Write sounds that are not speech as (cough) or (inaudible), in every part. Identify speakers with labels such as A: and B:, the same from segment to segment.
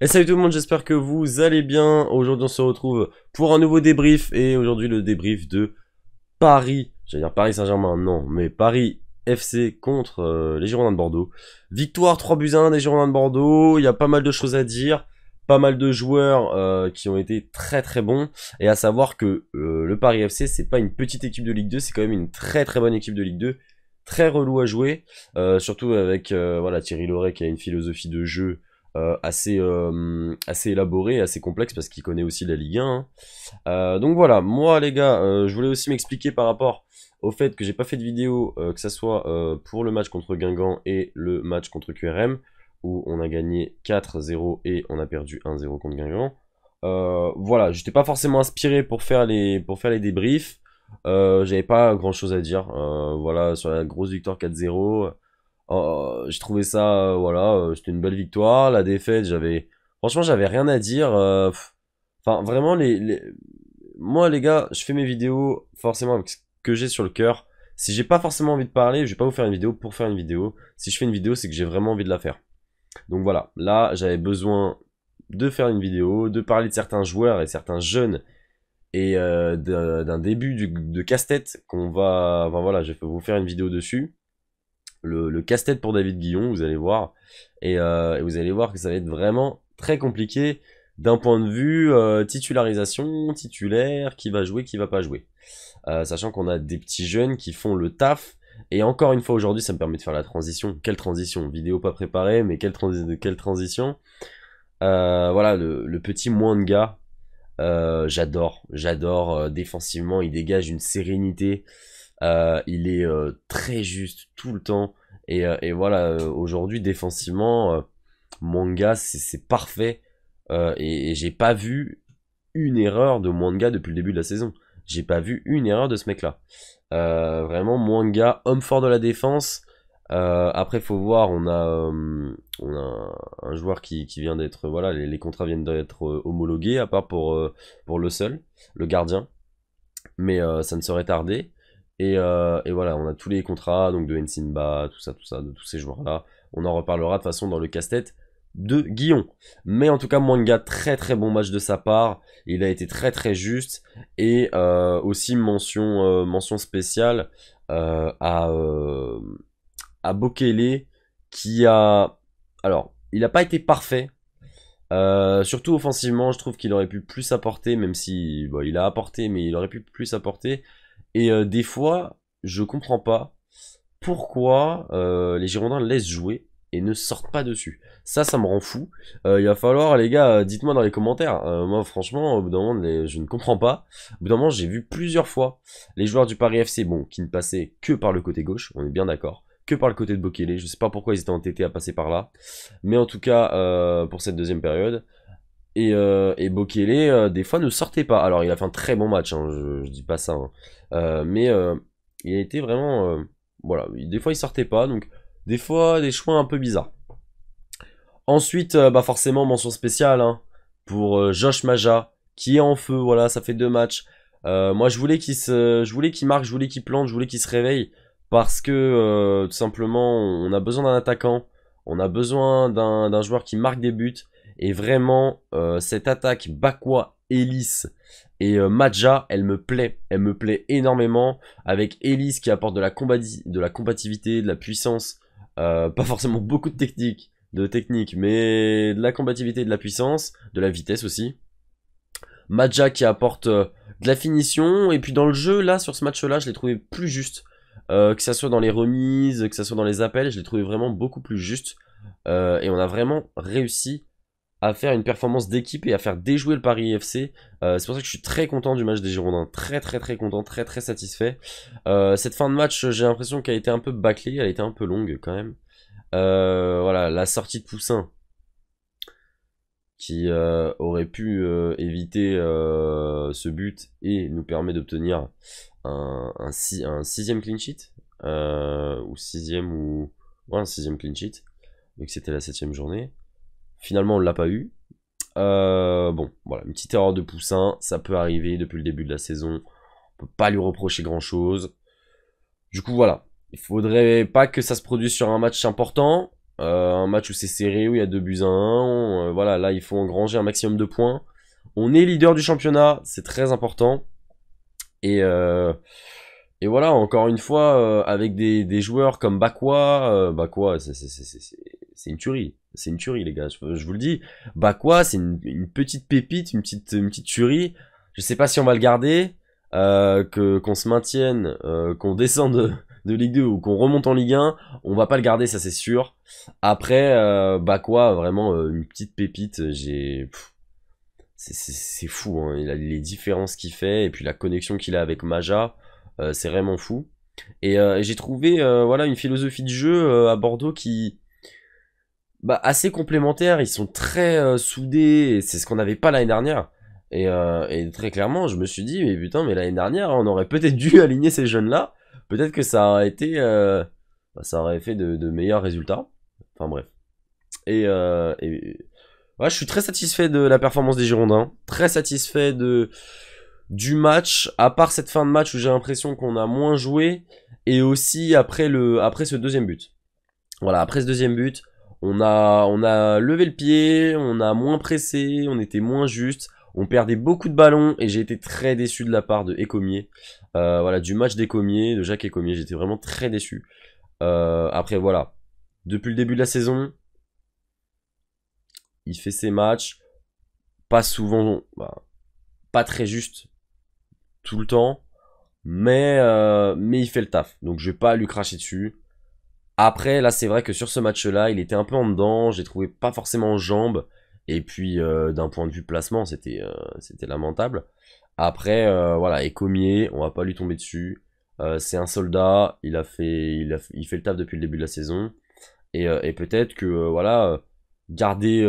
A: Et salut tout le monde, j'espère que vous allez bien. Aujourd'hui, on se retrouve pour un nouveau débrief. Et aujourd'hui, le débrief de Paris. J'allais dire Paris Saint-Germain, non, mais Paris FC contre euh, les Girondins de Bordeaux. Victoire 3 buts 1 des Girondins de Bordeaux. Il y a pas mal de choses à dire. Pas mal de joueurs euh, qui ont été très très bons. Et à savoir que euh, le Paris FC, c'est pas une petite équipe de Ligue 2, c'est quand même une très très bonne équipe de Ligue 2. Très relou à jouer. surtout avec voilà, Thierry Loret qui a une philosophie de jeu euh, assez, euh, assez élaboré, assez complexe parce qu'il connaît aussi la Ligue 1. Hein. Euh, donc voilà, moi les gars, je voulais aussi m'expliquer par rapport au fait que j'ai pas fait de vidéo, que ce soit pour le match contre Guingamp et le match contre QRM, où on a gagné 4-0 et on a perdu 1-0 contre Guingamp. Euh, voilà, j'étais pas forcément inspiré pour faire les, pour faire les débriefs. J'avais pas grand chose à dire. voilà, sur la grosse victoire 4-0. Euh, j'ai trouvé ça, euh, voilà, euh, c'était une belle victoire. La défaite, j'avais, franchement, j'avais rien à dire. Enfin, vraiment, les, moi, les gars, je fais mes vidéos forcément avec ce que j'ai sur le cœur. Si j'ai pas forcément envie de parler, je vais pas vous faire une vidéo pour faire une vidéo. Si je fais une vidéo, c'est que j'ai vraiment envie de la faire. Donc voilà, là, j'avais besoin de faire une vidéo, de parler de certains joueurs et certains jeunes et d'un début de casse-tête qu'on va... Enfin voilà, je vais vous faire une vidéo dessus le, casse-tête pour David Guillon, vous allez voir. Euh, et, vous allez voir que ça va être vraiment très compliqué d'un point de vue euh, titularisation, titulaire, qui va jouer, qui va pas jouer. Euh, sachant qu'on a des petits jeunes qui font le taf. Et encore une fois aujourd'hui, ça me permet de faire la transition. Quelle transition Vidéo pas préparée, mais quelle, transition Voilà, le, petit moins de gars. j'adore, j'adore. défensivement, il dégage une sérénité. Euh, il est euh, très juste tout le temps. Et, euh, voilà, aujourd'hui, défensivement, Manga, c'est parfait. et, j'ai pas vu une erreur de Mwanga depuis le début de la saison. J'ai pas vu une erreur de ce mec-là. vraiment, Mwanga homme fort de la défense. après, faut voir, on a, un joueur qui, vient d'être. Voilà, les, contrats viennent d'être homologués, à part pour, pour le seul, le gardien. Mais ça ne serait tardé. Euh, et, voilà, on a tous les contrats donc de Ensimba, tout ça, tout ça, de tous ces joueurs-là. On en reparlera de façon dans le casse-tête de Guillon. Mais en tout cas, Manga, très très bon match de sa part. Il a été très très juste. Et euh, aussi mention, euh, mention spéciale à, à Bokele qui a... Alors, il n'a pas été parfait. surtout offensivement, je trouve qu'il aurait pu plus apporter, même si il a apporté, mais il aurait pu plus apporter. Et euh, des fois, je comprends pas pourquoi euh, les Girondins laissent jouer et ne sortent pas dessus. Ça, ça me rend fou. Euh, il va falloir, les gars, dites-moi dans les commentaires. moi, franchement, au bout d'un moment, je ne comprends pas. Au bout d'un moment, j'ai vu plusieurs fois les joueurs du Paris FC, bon, qui ne passaient que par le côté gauche, on est bien d'accord, que par le côté de Bokele. Je ne sais pas pourquoi ils étaient entêtés à passer par là. Mais en tout cas, pour cette deuxième période, euh, et, Bokele, euh, des fois, ne sortait pas. Alors, il a fait un très bon match, hein, je, ne dis pas ça. Hein. Euh, mais il a été vraiment... voilà, des fois, il sortait pas. Donc, des fois, des choix un peu bizarres. Ensuite, bah forcément, mention spéciale hein, pour Josh Maja, qui est en feu. Voilà, ça fait deux matchs. moi, je voulais qu'il se, je voulais qu'il marque, je voulais qu'il plante, je voulais qu'il se réveille. Parce que, tout simplement, on a besoin d'un attaquant. On a besoin d'un joueur qui marque des buts. Et vraiment, euh, cette attaque Bakwa, Elise et euh, Maja, elle me plaît. Elle me plaît énormément. Avec Elise qui apporte de la, de la combativité, de la puissance. Euh, pas forcément beaucoup de technique, de mais de la combativité, de la puissance, de la vitesse aussi. Maja qui apporte de la finition. Et puis dans le jeu, là, sur ce match-là, je l'ai trouvé plus juste. que ce soit dans les remises, que ce soit dans les appels, je l'ai trouvé vraiment beaucoup plus juste. et on a vraiment réussi à faire une performance d'équipe et à faire déjouer le Paris FC. Euh, c'est pour ça que je suis très content du match des Girondins. Très très très content, très très satisfait. Euh, cette fin de match, j'ai l'impression qu'elle a été un peu bâclée, elle a été un peu longue quand même. Euh, voilà, la sortie de Poussin qui aurait pu éviter ce but et nous permet d'obtenir un, un, sixième clean sheet. ou sixième ou... Ouais, un sixième clean sheet. Donc c'était la septième journée. Finalement, on l'a pas eu. Euh, bon, voilà, une petite erreur de Poussin, ça peut arriver depuis le début de la saison. On peut pas lui reprocher grand chose. Du coup, voilà. Il faudrait pas que ça se produise sur un match important. Euh, un match où c'est serré, où il y a deux buts à 1. Euh, voilà, là, il faut engranger un maximum de points. On est leader du championnat, c'est très important. Et, et voilà, encore une fois, avec des, des joueurs comme Bakwa, Bakwa, c'est c'est une tuerie. C'est une tuerie, les gars. Je, vous le dis. Bah, quoi, c'est une, petite pépite, une petite, petite tuerie. Je sais pas si on va le garder. Euh, que qu'on se maintienne, euh, qu'on descende de, Ligue 2 ou qu'on remonte en Ligue 1, on va pas le garder, ça c'est sûr. Après, euh, bah quoi, vraiment une petite pépite. J'ai c'est fou. Hein. Il a les différences qu'il fait et puis la connexion qu'il a avec Maja, c'est vraiment fou. Et j'ai trouvé voilà une philosophie de jeu à Bordeaux qui bah, assez complémentaires, ils sont très euh, soudés, c'est ce qu'on n'avait pas l'année dernière. Euh, et, très clairement, je me suis dit, mais putain, mais l'année dernière, on aurait peut-être dû (laughs) aligner ces jeunes-là. Peut-être que ça aurait été, euh, bah, ça aurait fait de, de, meilleurs résultats. Enfin bref. Et, et... Ouais, je suis très satisfait de la performance des Girondins, très satisfait de du match. À part cette fin de match où j'ai l'impression qu'on a moins joué, et aussi après le après ce deuxième but. Voilà, après ce deuxième but, on a, on a levé le pied, on a moins pressé, on était moins juste. On perdait beaucoup de ballons et j'ai été très déçu de la part de Ecomier. Euh, voilà, du match d'Écomier, de Jacques Ecomier, j'étais vraiment très déçu. Euh, après, voilà. Depuis le début de la saison, il fait ses matchs. Pas souvent, bah, pas très juste tout le temps. Mais, euh, mais il fait le taf. Donc je vais pas lui cracher dessus. Après, là, c'est vrai que sur ce match-là, il était un peu en dedans. J'ai trouvé pas forcément en jambes. Et puis, euh, d'un point de vue placement, c'était euh, c'était lamentable. Après, euh, voilà, et Comier, on va pas lui tomber dessus. c'est un soldat. Il a fait, il il fait le taf depuis le début de la saison. Et, peut-être que, voilà, garder,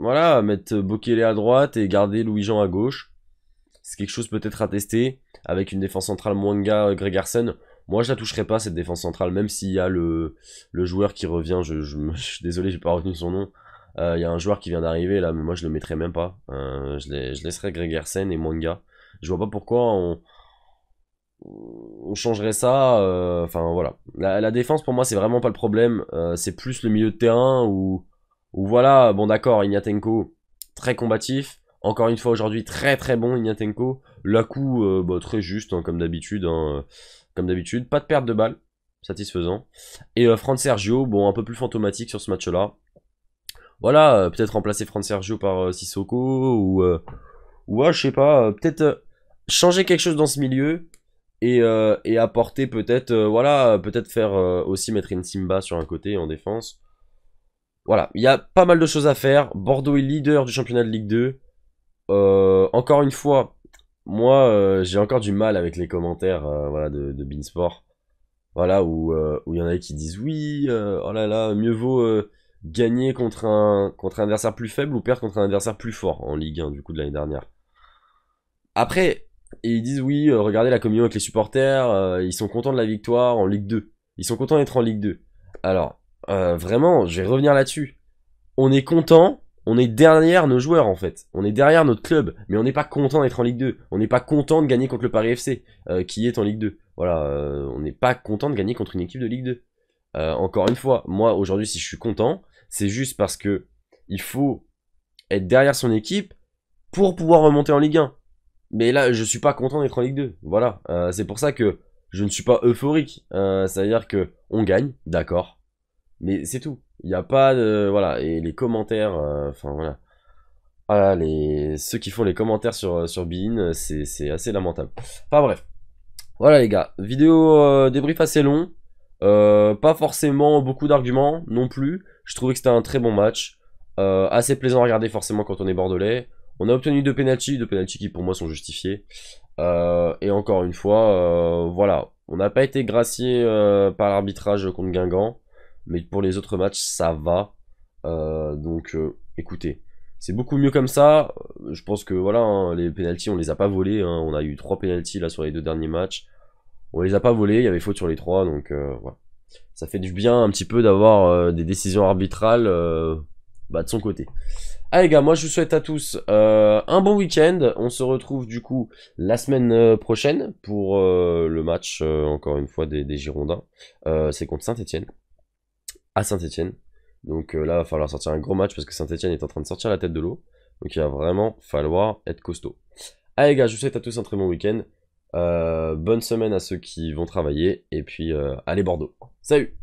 A: voilà, mettre Bokele à droite et garder Louis-Jean à gauche. C'est quelque chose peut-être à tester avec une défense centrale moanga Gregarsen. Moi, je la toucherai pas cette défense centrale, même s'il y a le, joueur qui revient. Je, (laughs) je, suis désolé, j'ai pas retenu son nom. Euh, il y a un joueur qui vient d'arriver là, mais moi je le mettrai même pas. Euh, je, les, je, laisserai Gregersen et Mwanga. Je vois pas pourquoi on, on changerait ça. Euh, enfin voilà. La, défense pour moi c'est vraiment pas le problème. c'est plus le milieu de terrain où, où voilà, bon d'accord, Ignatenko très combatif. Encore une fois aujourd'hui très très bon Ignatenko. La bah, très juste hein, comme d'habitude. Hein comme d'habitude. Pas de perte de balles, satisfaisant. Et euh, Franck Sergio, bon, un peu plus fantomatique sur ce match-là. Voilà, euh, peut-être remplacer Franck Sergio par euh, Sissoko ou... ou ah, je sais pas, peut-être changer quelque chose dans ce milieu et, apporter peut-être... voilà, peut-être faire aussi mettre une Simba sur un côté en défense. Voilà, il y a pas mal de choses à faire. Bordeaux est leader du championnat de Ligue 2. encore une fois, moi, euh, j'ai encore du mal avec les commentaires euh, voilà, de, de Beansport. Voilà, euh, où il y en a qui disent oui, oh là là, mieux vaut gagner contre un, adversaire plus faible ou perdre contre un adversaire plus fort en Ligue 1, du coup, de l'année dernière. Après, ils disent oui, regardez la communion avec les supporters, ils sont contents de la victoire en Ligue 2. Ils sont contents d'être en Ligue 2. Alors, vraiment, je vais revenir là-dessus. On est content on est derrière nos joueurs en fait. On est derrière notre club, mais on n'est pas content d'être en Ligue 2. On n'est pas content de gagner contre le Paris FC, euh, qui est en Ligue 2. Voilà, euh, on n'est pas content de gagner contre une équipe de Ligue 2. Euh, encore une fois, moi aujourd'hui, si je suis content, c'est juste parce que il faut être derrière son équipe pour pouvoir remonter en Ligue 1. Mais là, je suis pas content d'être en Ligue 2. Voilà, c'est pour ça que je ne suis pas euphorique. ça veut dire que on gagne, d'accord, mais c'est tout. Il n'y a pas de. Voilà, et les commentaires, euh, enfin voilà. Voilà. Ah les... ceux qui font les commentaires sur, euh, sur Bean, euh, c'est assez lamentable. Enfin bref. Voilà les gars, vidéo débrief assez long. pas forcément beaucoup d'arguments non plus. Je trouvais que c'était un très bon match. assez plaisant à regarder forcément quand on est bordelais. On a obtenu deux pénalties, deux pénalties qui pour moi sont justifiés. et encore une fois, voilà, on n'a pas été gracié par l'arbitrage contre Guingamp. Mais pour les autres matchs, ça va. Euh, donc euh, écoutez, c'est beaucoup mieux comme ça. Euh, je pense que voilà, hein, les pénalties, on les a pas volés. Hein. On a eu trois pénalties là sur les deux derniers matchs. On les a pas volés, il y avait faute sur les trois, donc voilà. Ça fait du bien un petit peu d'avoir des décisions arbitrales bah, de son côté. Allez gars, moi je vous souhaite à tous un bon week-end. On se retrouve du coup la semaine prochaine pour le match, encore une fois, des, des Girondins. C'est contre Saint-Etienne. Saint-Etienne. Donc euh, là, il va falloir sortir un gros match parce que Saint-Etienne est en train de sortir la tête de l'eau. Donc il va vraiment falloir être costaud. Allez les gars, je vous souhaite à tous un très bon week-end. Euh, bonne semaine à ceux qui vont travailler. Et puis, euh, allez Bordeaux. Salut